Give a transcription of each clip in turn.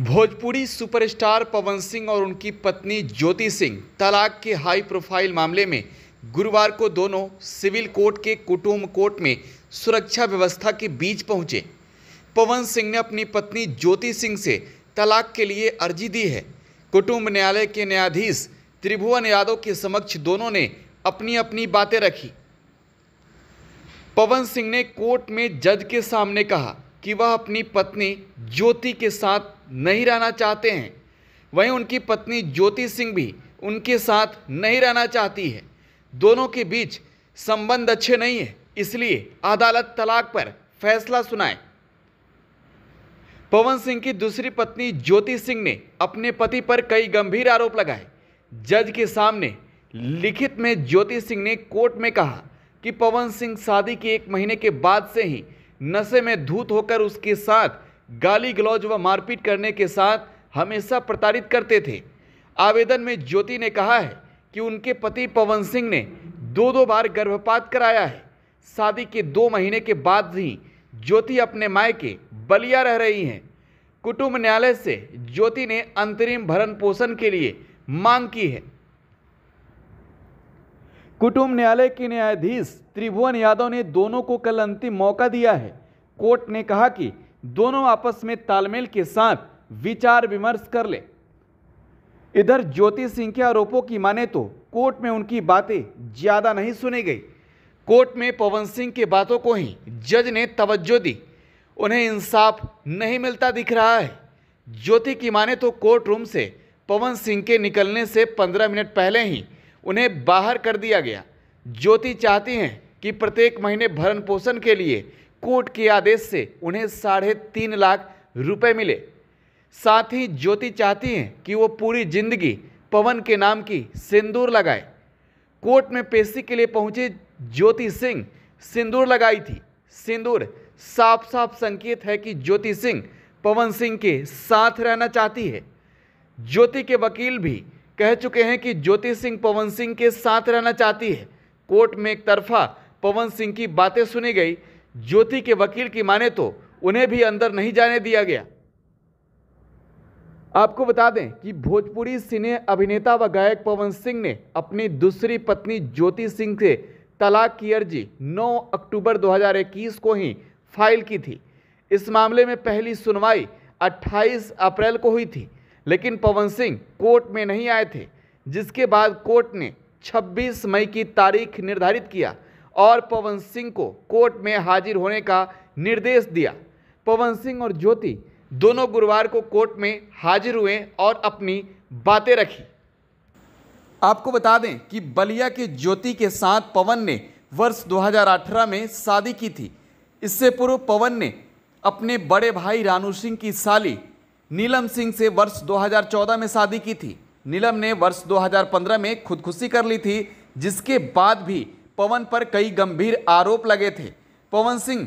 Bhojpuri superstar पवन सिंह और उनकी पत्नी ज्योति सिंह तलाक के हाई प्रोफाइल मामले में गुरुवार को दोनों सिविल कोर्ट के कुटुम्ब कोर्ट में सुरक्षा व्यवस्था के बीच पहुंचे पवन सिंह ने अपनी पत्नी ज्योति सिंह से तलाक के लिए अर्जी दी है कुटुम्ब न्यायालय के न्यायाधीश त्रिभुवन यादव के समक्ष दोनों ने अपनी अपनी बातें रखी पवन सिंह ने कोर्ट में जज के सामने कहा कि वह अपनी पत्नी ज्योति के साथ नहीं रहना चाहते हैं वहीं उनकी पत्नी ज्योति सिंह भी उनके साथ नहीं रहना चाहती है दोनों के बीच संबंध अच्छे नहीं है इसलिए अदालत तलाक पर फैसला सुनाए पवन सिंह की दूसरी पत्नी ज्योति सिंह ने अपने पति पर कई गंभीर आरोप लगाए जज के सामने लिखित में ज्योति सिंह ने कोर्ट में कहा कि पवन सिंह शादी के एक महीने के बाद से ही नशे में धूत होकर उसके साथ गाली गलौज व मारपीट करने के साथ हमेशा प्रताड़ित करते थे आवेदन में ज्योति ने कहा है कि उनके पति पवन सिंह ने दो दो बार गर्भपात कराया है शादी के दो महीने के बाद ही ज्योति अपने मायके बलिया रह रही हैं कुटुंब न्यायालय से ज्योति ने अंतरिम भरण पोषण के लिए मांग की है कुटुंब न्यायालय के न्यायाधीश त्रिभुवन यादव ने दोनों को कल अंतिम मौका दिया है कोर्ट ने कहा कि दोनों आपस में तालमेल के साथ विचार विमर्श कर ले इधर ज्योति सिंह के आरोपों की माने तो कोर्ट में उनकी बातें ज़्यादा नहीं सुनी गई कोर्ट में पवन सिंह की बातों को ही जज ने तवज्जो दी उन्हें इंसाफ नहीं मिलता दिख रहा है ज्योति की माने तो कोर्ट रूम से पवन सिंह के निकलने से पंद्रह मिनट पहले ही उन्हें बाहर कर दिया गया ज्योति चाहती हैं कि प्रत्येक महीने भरण पोषण के लिए कोर्ट के आदेश से उन्हें साढ़े तीन लाख रुपए मिले साथ ही ज्योति चाहती हैं कि वो पूरी जिंदगी पवन के नाम की सिंदूर लगाए कोर्ट में पेशी के लिए पहुंचे ज्योति सिंह सिंदूर लगाई थी सिंदूर साफ साफ संकेत है कि ज्योति सिंह पवन सिंह के साथ रहना चाहती है ज्योति के वकील भी कह चुके हैं कि ज्योति सिंह पवन सिंह के साथ रहना चाहती है कोर्ट में एक तरफा पवन सिंह की बातें सुनी गई ज्योति के वकील की माने तो उन्हें भी अंदर नहीं जाने दिया गया आपको बता दें कि भोजपुरी सिने अभिनेता व गायक पवन सिंह ने अपनी दूसरी पत्नी ज्योति सिंह से तलाक की अर्जी 9 अक्टूबर 2021 को ही फाइल की थी इस मामले में पहली सुनवाई 28 अप्रैल को हुई थी लेकिन पवन सिंह कोर्ट में नहीं आए थे जिसके बाद कोर्ट ने 26 मई की तारीख निर्धारित किया और पवन सिंह को कोर्ट में हाजिर होने का निर्देश दिया पवन सिंह और ज्योति दोनों गुरुवार को कोर्ट में हाजिर हुए और अपनी बातें रखी आपको बता दें कि बलिया के ज्योति के साथ पवन ने वर्ष 2018 में शादी की थी इससे पूर्व पवन ने अपने बड़े भाई रानू सिंह की साली नीलम सिंह से वर्ष 2014 में शादी की थी नीलम ने वर्ष 2015 में खुदकुशी कर ली थी जिसके बाद भी पवन पर कई गंभीर आरोप लगे थे पवन सिंह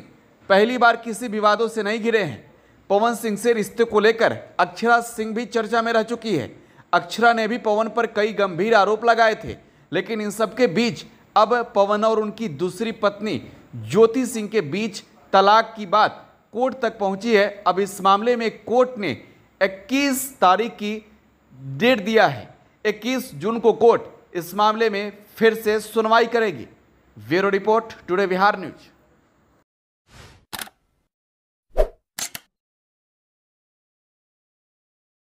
पहली बार किसी विवादों से नहीं घिरे हैं पवन सिंह से रिश्ते को लेकर अक्षरा सिंह भी चर्चा में रह चुकी है अक्षरा ने भी पवन पर कई गंभीर आरोप लगाए थे लेकिन इन सबके बीच अब पवन और उनकी दूसरी पत्नी ज्योति सिंह के बीच तलाक की बात कोर्ट तक पहुंची है अब इस मामले में कोर्ट ने 21 तारीख की डेट दिया है 21 जून को कोर्ट इस मामले में फिर से सुनवाई करेगी bureau report today Bihar news